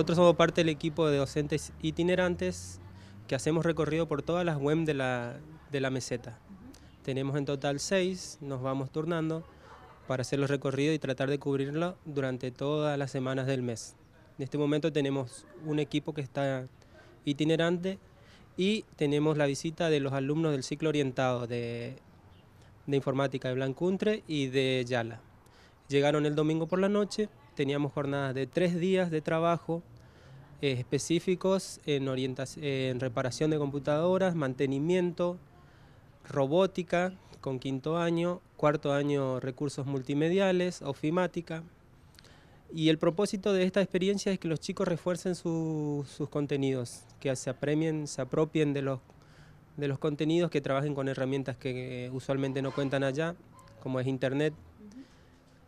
Nosotros somos parte del equipo de docentes itinerantes que hacemos recorrido por todas las WEM de la, de la meseta. Tenemos en total seis, nos vamos turnando para hacer los recorridos y tratar de cubrirlo durante todas las semanas del mes. En este momento tenemos un equipo que está itinerante y tenemos la visita de los alumnos del ciclo orientado de, de informática de Blancuntre y de Yala. Llegaron el domingo por la noche, teníamos jornadas de tres días de trabajo eh, específicos en, en reparación de computadoras, mantenimiento, robótica con quinto año, cuarto año recursos multimediales, ofimática. Y el propósito de esta experiencia es que los chicos refuercen sus contenidos, que se se apropien de los, de los contenidos, que trabajen con herramientas que usualmente no cuentan allá, como es Internet,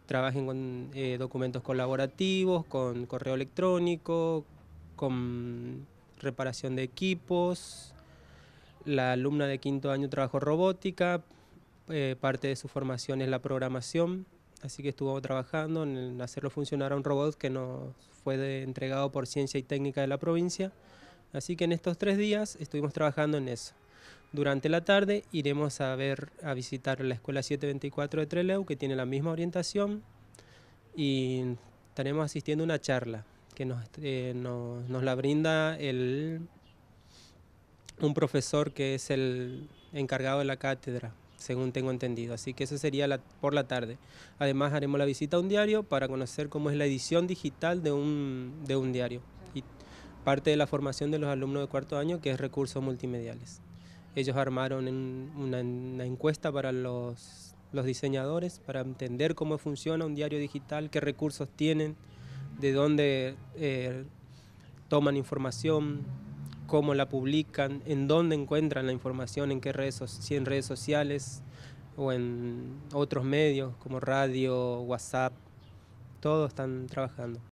trabajen con eh, documentos colaborativos, con correo electrónico, con reparación de equipos. La alumna de quinto año trabajó robótica, eh, parte de su formación es la programación, así que estuvo trabajando en hacerlo funcionar a un robot que nos fue entregado por Ciencia y Técnica de la provincia. Así que en estos tres días estuvimos trabajando en eso. Durante la tarde iremos a ver, a visitar la escuela 724 de Treleu, que tiene la misma orientación, y estaremos asistiendo a una charla que este, nos, la brinda el, un profesor que es el encargado de la cátedra, según tengo entendido. Así que eso sería por la tarde. Además haremos la visita a un diario para conocer cómo es la edición digital de un, diario y parte de la formación de los alumnos de cuarto año que es recursos multimediales. Ellos armaron una, encuesta para los, los diseñadores para entender cómo funciona un diario digital, qué recursos tienen de dónde eh, toman información, cómo la publican, en dónde encuentran la información, en qué redes, si en redes sociales o en otros medios como radio, WhatsApp, todos están trabajando.